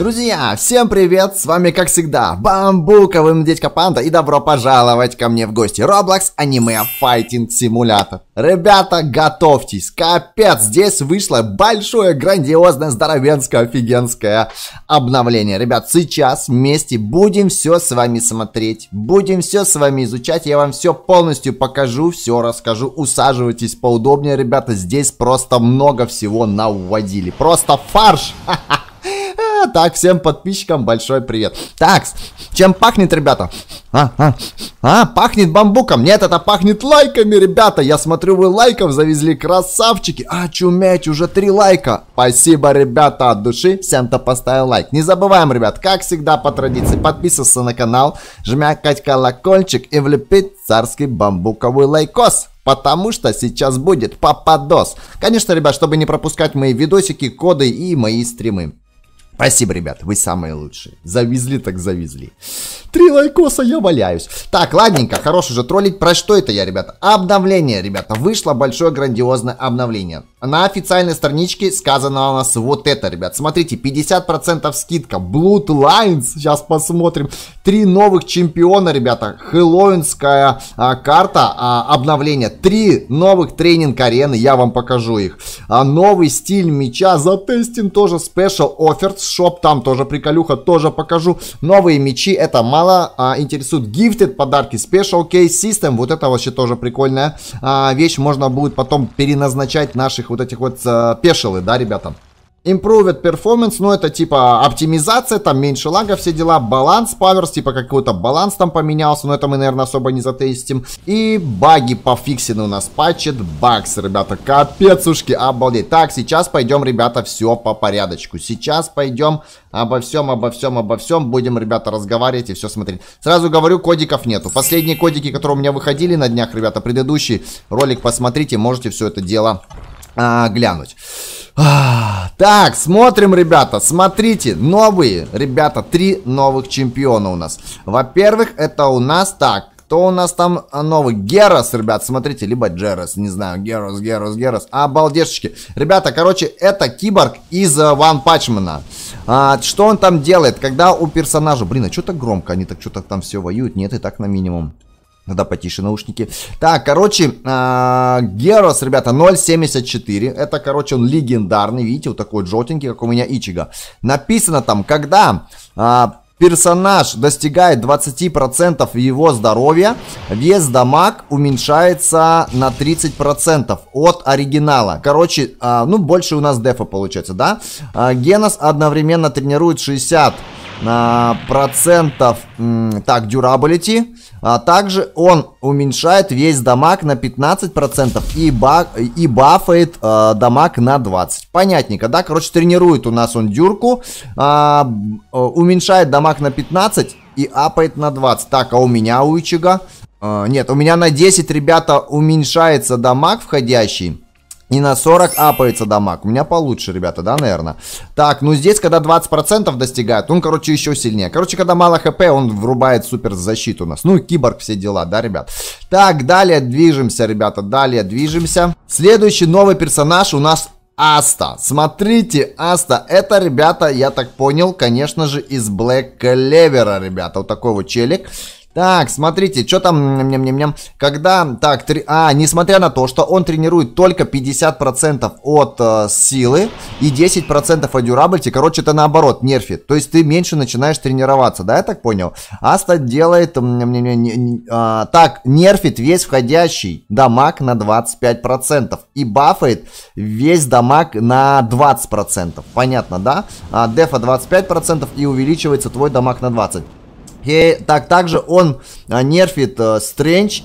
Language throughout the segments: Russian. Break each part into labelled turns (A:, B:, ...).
A: Друзья, всем привет, с вами как всегда Бамбуковым Дядька Панда и добро пожаловать ко мне в гости Roblox Аниме Файтинг Симулятор Ребята, готовьтесь, капец, здесь вышло большое, грандиозное, здоровенское, офигенское обновление Ребят, сейчас вместе будем все с вами смотреть, будем все с вами изучать Я вам все полностью покажу, все расскажу, усаживайтесь поудобнее, ребята Здесь просто много всего наводили, просто фарш, ха-ха так, всем подписчикам большой привет. Так, чем пахнет, ребята? А, а, а, пахнет бамбуком. Нет, это пахнет лайками, ребята. Я смотрю, вы лайков завезли, красавчики. А, чумять, уже три лайка. Спасибо, ребята, от души. Всем-то поставил лайк. Не забываем, ребят, как всегда по традиции, подписываться на канал, жмякать колокольчик и влепить царский бамбуковый лайкос потому что сейчас будет попадос. Конечно, ребят, чтобы не пропускать мои видосики, коды и мои стримы. Спасибо, ребят, вы самые лучшие. Завезли так завезли. Три лайкоса, я валяюсь. Так, ладненько, хорош уже троллить. Про что это я, ребята? Обновление, ребята. Вышло большое грандиозное обновление. На официальной страничке сказано у нас вот это, ребят. Смотрите, 50% скидка. Bloodlines, сейчас посмотрим. Три новых чемпиона, ребята. Хэллоуинская а, карта, а, обновление. Три новых тренинг-арены, я вам покажу их. А, новый стиль меча, затестим тоже Special offers shop там тоже приколюха, тоже покажу. Новые мечи, это мало а, интересует. Gifted подарки, special case system, вот это вообще тоже прикольная а, вещь. Можно будет потом переназначать наших вот этих вот э, пешелы, да, ребята? Improved Performance, ну это типа оптимизация, там меньше лага, все дела, баланс Powers, типа какой-то баланс там поменялся, но это мы, наверное, особо не затестим. И баги пофиксены у нас, патчет багс, ребята, капецушки, обалдеть. Так, сейчас пойдем, ребята, все по порядочку. Сейчас пойдем обо всем, обо всем, обо всем, будем, ребята, разговаривать и все смотреть. Сразу говорю, кодиков нету. Последние кодики, которые у меня выходили на днях, ребята, предыдущий ролик посмотрите, можете все это дело а, глянуть. А, так, смотрим, ребята, смотрите, новые, ребята, три новых чемпиона у нас. Во-первых, это у нас, так, кто у нас там а, новый? Герас, ребят, смотрите, либо Джерас, не знаю, Герас, Герас, Герас. Обалдешечки. Ребята, короче, это киборг из э, Ван Пачмана. А, что он там делает, когда у персонажа... Блин, а что так громко? Они так что-то там все воюют. Нет, и так на минимум. Тогда потише наушники. Так, короче, Герос, а, ребята, 0.74. Это, короче, он легендарный, видите, вот такой желтенький, как у меня Ичига. Написано там, когда а, персонаж достигает 20% его здоровья, вес дамаг уменьшается на 30% от оригинала. Короче, а, ну больше у нас дефа получается, да? Генос одновременно тренирует 60 процентов, так, durability а также он уменьшает весь дамаг на 15% и, ба и бафает э, дамаг на 20. Понятненько, да? Короче, тренирует у нас он дюрку, э, уменьшает дамаг на 15 и апает на 20. Так, а у меня у Ичига... Э, нет, у меня на 10, ребята, уменьшается дамаг входящий. Не на 40 апается дамаг. У меня получше, ребята, да, наверное? Так, ну здесь, когда 20% достигает, он, короче, еще сильнее. Короче, когда мало хп, он врубает супер защиту у нас. Ну, киборг, все дела, да, ребят? Так, далее движемся, ребята, далее движемся. Следующий новый персонаж у нас Аста. Смотрите, Аста. Это, ребята, я так понял, конечно же, из Блэк Клевера, ребята. Вот такой вот челик. Так, смотрите, что там, ням -ням -ням. когда, так, три, а, несмотря на то, что он тренирует только 50% от э, силы и 10% от дюрабельти, короче, это наоборот, нерфит, то есть ты меньше начинаешь тренироваться, да, я так понял? Аста делает, ням -ням -ням, а, так, нерфит весь входящий дамаг на 25% и бафает весь дамаг на 20%, понятно, да? А, дефа 25% и увеличивается твой дамаг на 20%. И так также он а, нерфит а,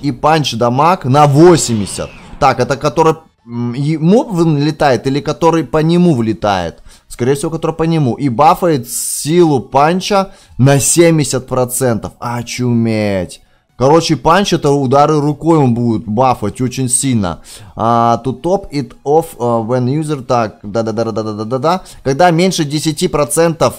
A: и панч дамаг на 80. Так, это который ему влетает или который по нему влетает? Скорее всего, который по нему. И бафает силу панча на 70%. Очуметь. Короче, панч это удары рукой он будет бафать очень сильно. Uh, to top it off uh, when user... Так, да-да-да-да-да-да-да. Когда меньше 10%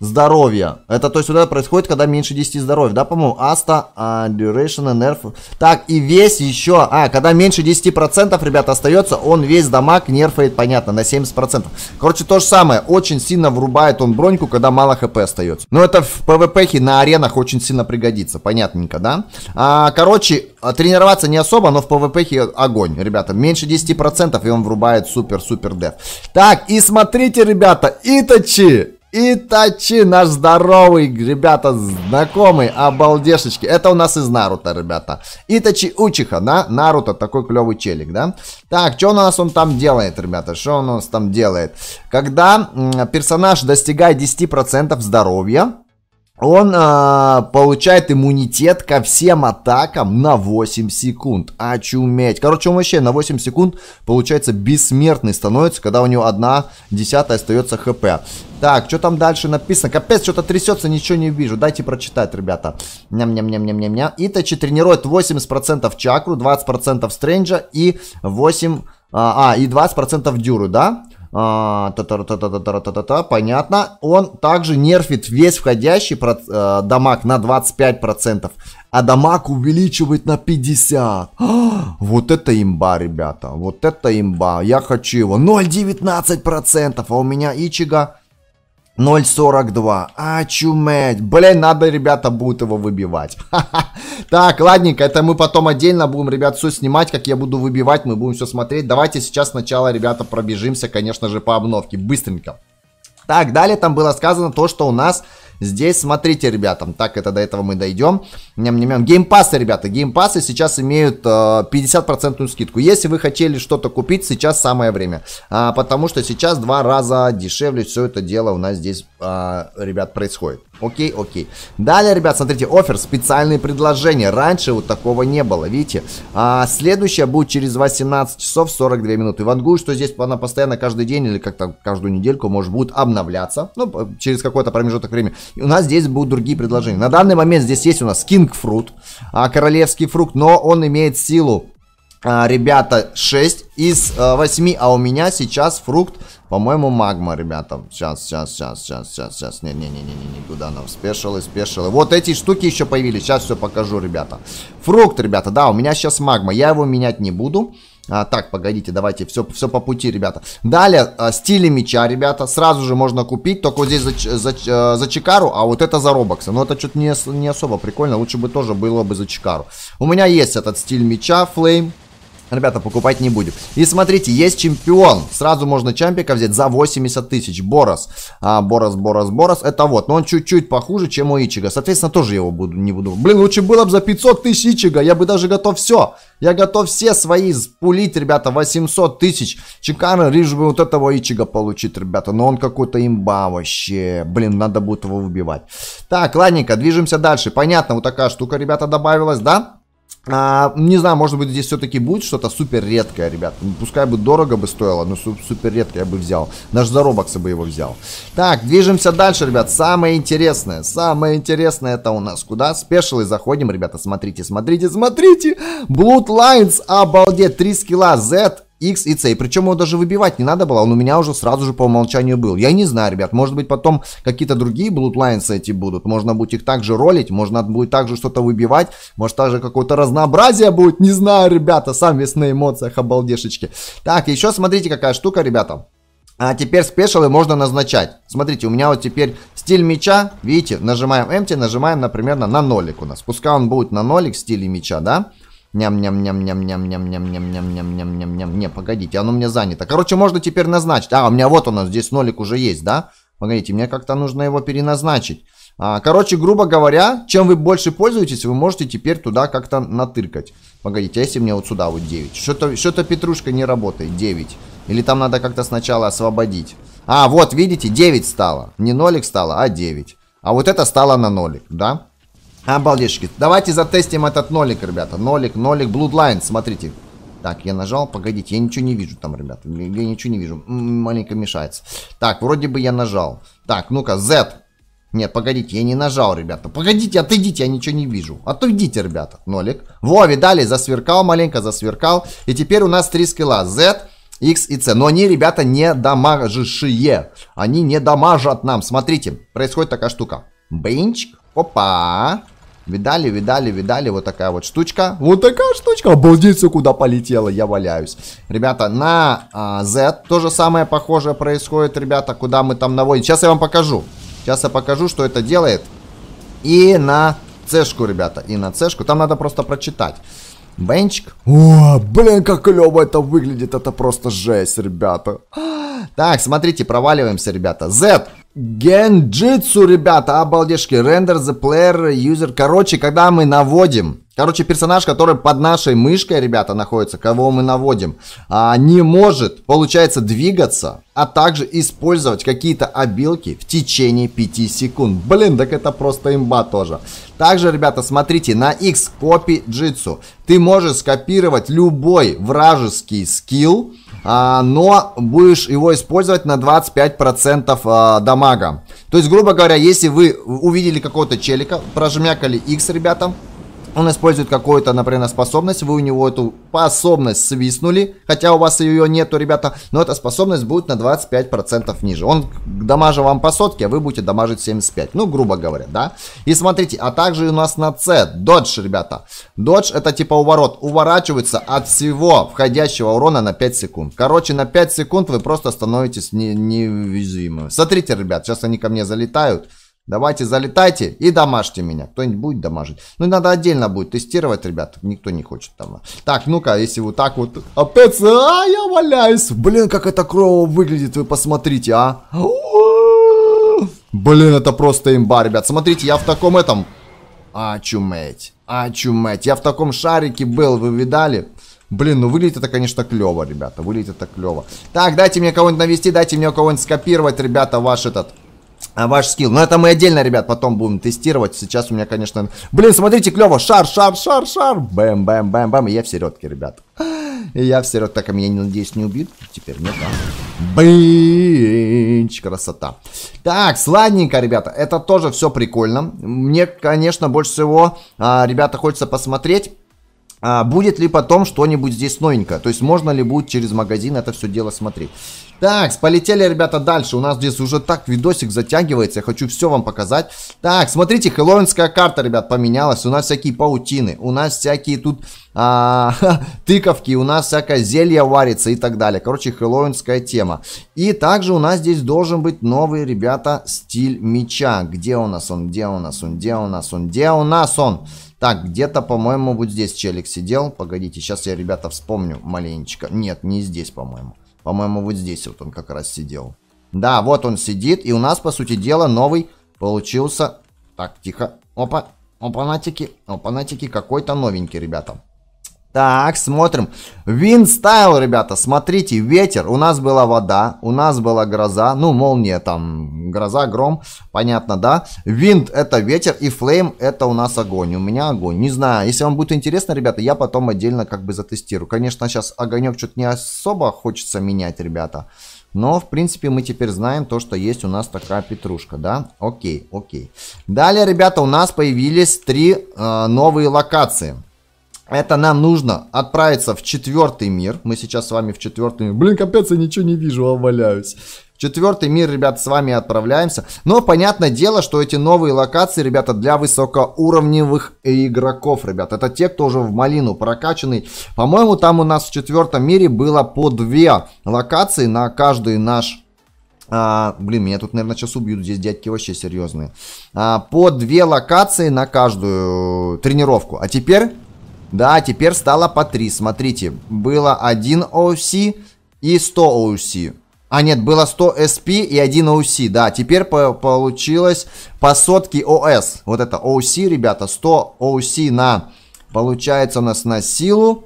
A: здоровья. Это, то есть, вот это происходит, когда меньше 10 здоровья, да, по-моему? Аста, а, duration, нерв. Так, и весь еще, а, когда меньше 10%, ребята, остается, он весь дамаг нерфает, понятно, на 70%. Короче, то же самое, очень сильно врубает он броньку, когда мало хп остается. Но это в пвп на аренах очень сильно пригодится, понятненько, да? А, короче, а, тренироваться не особо, но в пвп огонь, ребята. Меньше 10% и он врубает супер-супер деф. Так, и смотрите, ребята, Итачи! Итачи, наш здоровый, ребята, знакомый, обалдешечки. Это у нас из Наруто, ребята. Итачи Учиха, да? Наруто, такой клевый челик, да? Так, что у нас он там делает, ребята? Что у нас там делает? Когда персонаж достигает 10% здоровья, он э, получает иммунитет ко всем атакам на 8 секунд. Очуметь. Короче, он вообще на 8 секунд, получается, бессмертный становится, когда у него одна десятая остается хп. Так, что там дальше написано? Капец, что-то трясется, ничего не вижу. Дайте прочитать, ребята. Ням-ням-ням-ням-ням-ням. Итачи тренирует 80% чакру, 20% стрэнджа и 8... А, а и 20% дюру, да? та та та та та та та та понятно. Он также нерфит весь входящий э, дамаг на 25%, а дамаг увеличивает на 50%. А, вот это имба, ребята, вот это имба. Я хочу его 0,19%, а у меня Ичига 0.42. А, чуметь. Блин, надо, ребята, будет его выбивать. Так, ладненько, это мы потом отдельно будем, ребят, все снимать, как я буду выбивать, мы будем все смотреть. Давайте сейчас сначала, ребята, пробежимся, конечно же, по обновке. Быстренько. Так, далее там было сказано то, что у нас Здесь, смотрите, ребята, так это до этого мы дойдем. Ням-ням-ням. Геймпасы, ребята, геймпасы сейчас имеют э, 50% скидку. Если вы хотели что-то купить, сейчас самое время. А, потому что сейчас два раза дешевле все это дело у нас здесь, а, ребят, происходит. Окей, окей. Далее, ребят, смотрите, офер, специальные предложения. Раньше вот такого не было, видите. А, следующее будет через 18 часов 42 минуты. Вангую, что здесь она постоянно каждый день или как-то каждую недельку, может, будет обновляться. Ну, через какой-то промежуток времени. И у нас здесь будут другие предложения. На данный момент здесь есть у нас King Fruit, а, королевский фрукт, но он имеет силу а, ребята, 6 из 8, а, а у меня сейчас фрукт, по-моему, магма, ребята. Сейчас, сейчас, сейчас, сейчас, сейчас, сейчас. Не-не-не-не-не, туда нам спешилы, спешилы. Вот эти штуки еще появились, сейчас все покажу, ребята. Фрукт, ребята, да, у меня сейчас магма, я его менять не буду. А, так, погодите, давайте, все, все по пути, ребята. Далее, а, стили меча, ребята, сразу же можно купить, только вот здесь за, за, а, за Чикару, а вот это за Робокса. Но это что-то не, не особо прикольно, лучше бы тоже было бы за Чикару. У меня есть этот стиль меча, флейм. Ребята, покупать не будем. И смотрите, есть чемпион. Сразу можно чампика взять за 80 тысяч. Борос. А, Борос, Борос, Борос. Это вот. Но он чуть-чуть похуже, чем у Ичига. Соответственно, тоже его буду, не буду. Блин, лучше было бы за 500 тысяч Ичига. Я бы даже готов все. Я готов все свои спулить, ребята. 800 тысяч. Чикана, лишь бы вот этого Ичига получить, ребята. Но он какой-то имба вообще. Блин, надо будет его убивать. Так, ладненько, движемся дальше. Понятно, вот такая штука, ребята, добавилась, да? А, не знаю, может быть, здесь все-таки будет что-то супер редкое, ребят. Ну, пускай бы дорого бы стоило, но супер редкое я бы взял. Даже за бы его взял. Так, движемся дальше, ребят. Самое интересное, самое интересное это у нас куда? Спешилы заходим, ребята. Смотрите, смотрите, смотрите. Bloodlines, обалдеть. 3 скилла Z X и C. Причем его даже выбивать не надо было, он у меня уже сразу же по умолчанию был. Я не знаю, ребят, может быть потом какие-то другие Bloodlines эти будут. Можно будет их также ролить, можно будет также что-то выбивать. Может также какое-то разнообразие будет, не знаю, ребята. Сам весь на эмоциях, обалдешечки. Так, еще смотрите какая штука, ребята. А теперь спешилы можно назначать. Смотрите, у меня вот теперь стиль меча, видите, нажимаем empty, нажимаем, например, на нолик у нас. Пускай он будет на нолик в стиле меча, да? Да. Ням-ням-ням-ням-ням-ням-ням-ням-ням-ням-ням-ням-ням. Не, погодите, оно мне занято. Короче, можно теперь назначить. А, у меня вот у нас здесь нолик уже есть, да? Погодите, мне как-то нужно его переназначить. А, короче, грубо говоря, чем вы больше пользуетесь, вы можете теперь туда как-то натыркать. Погодите, а если мне вот сюда вот 9? Что-то что петрушка не работает, 9. Или там надо как-то сначала освободить. А, вот, видите, 9 стало. Не нолик стало, а 9. А вот это стало на нолик, да? Обалдешки. Давайте затестим этот нолик, ребята. Нолик, нолик, Bloodline, смотрите. Так, я нажал, погодите, я ничего не вижу там, ребят. Я ничего не вижу, маленько мешается. Так, вроде бы я нажал. Так, ну-ка, Z. Нет, погодите, я не нажал, ребята. Погодите, отойдите, я ничего не вижу. Отойдите, ребята, нолик. Во, видали, засверкал, маленько засверкал. И теперь у нас три скилла. Z, X и C. Но они, ребята, не дамажишие. Они не дамажат нам. Смотрите, происходит такая штука. Бенчик. Опа. Видали, видали, видали, вот такая вот штучка. Вот такая штучка, обалдеть, куда полетела, я валяюсь. Ребята, на а, Z то же самое похожее происходит, ребята, куда мы там наводим. Сейчас я вам покажу. Сейчас я покажу, что это делает. И на C-шку, ребята, и на C-шку. Там надо просто прочитать. Бенчик. О, блин, как клево это выглядит, это просто жесть, ребята. Так, смотрите, проваливаемся, ребята. Z Генджитсу, ребята, обалдешки. Render the player user. Короче, когда мы наводим, короче, персонаж, который под нашей мышкой, ребята, находится, кого мы наводим, а, не может, получается, двигаться, а также использовать какие-то обилки в течение 5 секунд. Блин, так это просто имба тоже. Также, ребята, смотрите, на X копи джитсу ты можешь скопировать любой вражеский скилл, а, но будешь его использовать на 25% а, дамага. То есть, грубо говоря, если вы увидели какого-то челика, прожмякали X, ребята, он использует какую-то, например, способность, вы у него эту способность свистнули, хотя у вас ее нету, ребята, но эта способность будет на 25% ниже. Он дамажа вам по сотке, а вы будете дамажить 75, ну, грубо говоря, да. И смотрите, а также у нас на С, додж, ребята. Додж это типа уворот, уворачивается от всего входящего урона на 5 секунд. Короче, на 5 секунд вы просто становитесь не неуязвимым. Смотрите, ребят, сейчас они ко мне залетают. Давайте залетайте и домажьте меня. Кто-нибудь будет домажить. Ну, надо отдельно будет тестировать, ребят. Никто не хочет там. Так, ну-ка, если вот так вот... Опять... А, а, я валяюсь. Блин, как это крово выглядит, вы посмотрите, а. Блин, это просто имба, ребят. Смотрите, я в таком этом... Очуметь. Очуметь. Я в таком шарике был, вы видали? Блин, ну выглядит это, конечно, клево, ребята. Выглядит это клево. Так, дайте мне кого-нибудь навести, дайте мне кого-нибудь скопировать, ребята, ваш этот а ваш скилл. Но ну, это мы отдельно, ребят, потом будем тестировать. Сейчас у меня, конечно... Блин, смотрите, клево. Шар, шар, шар, шар. Бэм, бэм, бэм, бэм. И я в середке, ребят. И я в середке. Так, а меня, надеюсь, не убьют? Теперь нет, да? Бинч, красота. Так, сладненько, ребята. Это тоже все прикольно. Мне, конечно, больше всего, а, ребята, хочется посмотреть а будет ли потом что-нибудь здесь новенькое? То есть можно ли будет через магазин это все дело смотреть? Так, полетели, ребята, дальше. У нас здесь уже так видосик затягивается. Я хочу все вам показать. Так, смотрите, хэллоуинская карта, ребят, поменялась. У нас всякие паутины. У нас всякие тут а, ха, тыковки. У нас всякое зелье варится и так далее. Короче, хэллоуинская тема. И также у нас здесь должен быть новый, ребята, стиль меча. Где у нас он? Где у нас он? Где у нас он? Где у нас он? Где у нас он? Так, где-то, по-моему, вот здесь челик сидел. Погодите, сейчас я, ребята, вспомню маленечко. Нет, не здесь, по-моему. По-моему, вот здесь вот он как раз сидел. Да, вот он сидит. И у нас, по сути дела, новый получился... Так, тихо. Опа. Опа-натики. Опа-натики. Какой-то новенький, ребята. Так, смотрим. Wind style, ребята, смотрите, ветер. У нас была вода, у нас была гроза. Ну, молния там, гроза, гром, понятно, да? Wind это ветер и flame это у нас огонь. У меня огонь. Не знаю, если вам будет интересно, ребята, я потом отдельно как бы затестирую. Конечно, сейчас огонек что-то не особо хочется менять, ребята. Но, в принципе, мы теперь знаем то, что есть у нас такая петрушка, да? Окей, окей. Далее, ребята, у нас появились три э, новые локации. Это нам нужно отправиться в четвертый мир. Мы сейчас с вами в четвертый мир. Блин, капец, я ничего не вижу, обваляюсь. четвертый мир, ребят, с вами отправляемся. Но понятное дело, что эти новые локации, ребята, для высокоуровневых игроков, ребят. Это те, кто уже в малину прокачанный. По-моему, там у нас в четвертом мире было по две локации на каждый наш а, блин, меня тут, наверное, сейчас убьют. Здесь дядьки вообще серьезные. А, по две локации на каждую тренировку. А теперь да, теперь стало по 3. Смотрите, было 1 OC и 100 OC. А нет, было 100 SP и 1 OC, да. Теперь по получилось по сотке OS. Вот это OC, ребята, 100 OC на, получается у нас на силу,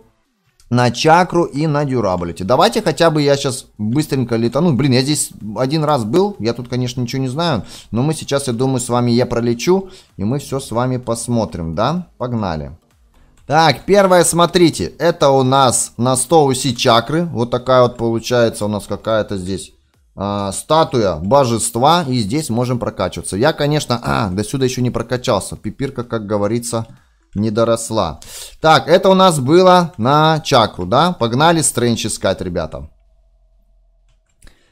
A: на чакру и на дюрабилити. Давайте хотя бы я сейчас быстренько летану. Ну, блин, я здесь один раз был, я тут, конечно, ничего не знаю. Но мы сейчас, я думаю, с вами я пролечу, и мы все с вами посмотрим, да? Погнали. Так, первое, смотрите, это у нас на 100 уси чакры. Вот такая вот получается у нас какая-то здесь э, статуя божества. И здесь можем прокачиваться. Я, конечно, а, до сюда еще не прокачался. Пипирка, как говорится, не доросла. Так, это у нас было на чакру, да? Погнали стрэндж искать, ребята.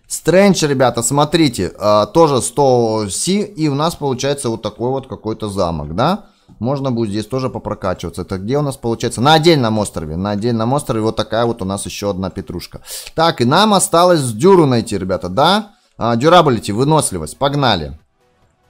A: Стрэндж, ребята, смотрите, э, тоже 100 уси. И у нас получается вот такой вот какой-то замок, Да. Можно будет здесь тоже попрокачиваться. Это где у нас получается? На отдельном острове. На отдельном острове вот такая вот у нас еще одна петрушка. Так, и нам осталось дюру найти, ребята, да? А, дюрабилити, выносливость. Погнали.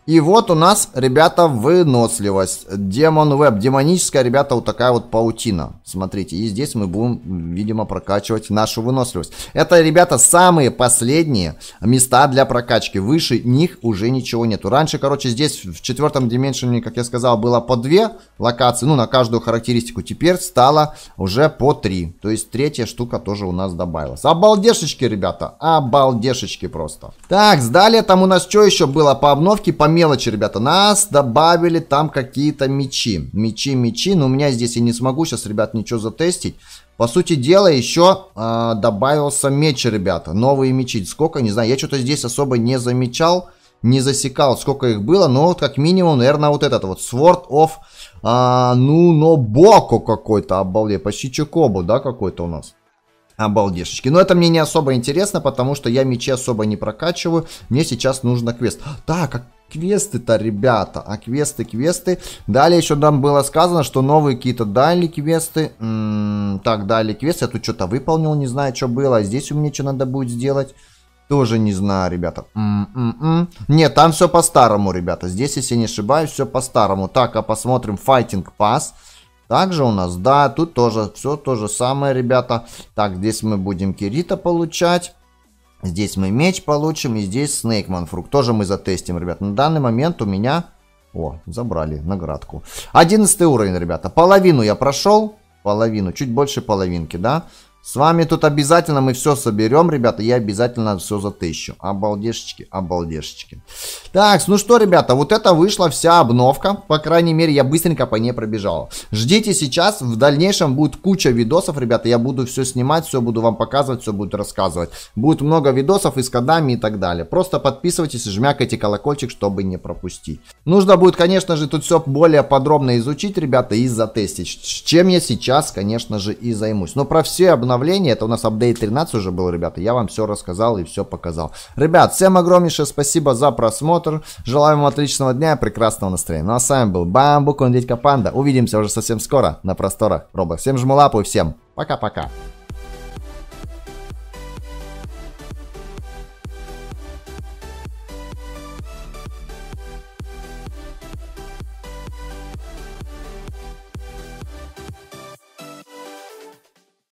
A: И вот у нас, ребята, выносливость. Демон веб. Демоническая, ребята, вот такая вот паутина. Смотрите, и здесь мы будем, видимо, прокачивать нашу выносливость. Это, ребята, самые последние места для прокачки. Выше них уже ничего нету. Раньше, короче, здесь в четвертом дименшене, как я сказал, было по две локации, ну, на каждую характеристику. Теперь стало уже по три. То есть третья штука тоже у нас добавилась. Обалдешечки, ребята, обалдешечки просто. Так, далее там у нас что еще было по обновке? Помимо мелочи, ребята. Нас добавили там какие-то мечи. Мечи, мечи. Но у меня здесь я не смогу сейчас, ребят, ничего затестить. По сути дела, еще э, добавился меч, ребята. Новые мечи. Сколько, не знаю. Я что-то здесь особо не замечал. Не засекал, сколько их было. Но вот как минимум, наверное, вот этот вот. Sword of э, а, Нуно Боко какой-то. Обалдеть. Почти Чукобу, да, какой-то у нас. Обалдешечки. Но это мне не особо интересно, потому что я мечи особо не прокачиваю. Мне сейчас нужно квест. Так. А квесты-то, ребята? А квесты, квесты. Далее еще там было сказано, что новые какие-то дали квесты. М м-м, -м, так, дали квесты. Я тут что-то выполнил, не знаю, что было. А здесь у меня что надо будет сделать? Тоже не знаю, ребята. М -м -м. Нет, там все по-старому, ребята. Здесь, если не ошибаюсь, все по-старому. Так, а посмотрим Fighting Pass. Также у нас, да, тут тоже все то же самое, ребята. Так, здесь мы будем Кирита получать. Здесь мы меч получим, и здесь Снейкман фрукт. Тоже мы затестим, ребят. На данный момент у меня... О, забрали наградку. Одиннадцатый уровень, ребята. Половину я прошел. Половину, чуть больше половинки, да? С вами тут обязательно мы все соберем, ребята. Я обязательно все затыщу. Обалдешечки, обалдешечки. Так, ну что, ребята, вот это вышла вся обновка. По крайней мере, я быстренько по ней пробежал. Ждите сейчас. В дальнейшем будет куча видосов, ребята. Я буду все снимать, все буду вам показывать, все буду рассказывать. Будет много видосов и с кодами и так далее. Просто подписывайтесь и жмякайте колокольчик, чтобы не пропустить. Нужно будет, конечно же, тут все более подробно изучить, ребята, и затестить. Чем я сейчас, конечно же, и займусь. Но про все обновки обновление. Это у нас апдейт 13 уже был, ребята. Я вам все рассказал и все показал. Ребят, всем огромнейшее спасибо за просмотр. Желаю вам отличного дня и прекрасного настроения. Ну а с вами был Бамбук, он Дядька Панда. Увидимся уже совсем скоро на просторах Роба. Всем жму лапу и всем пока-пока.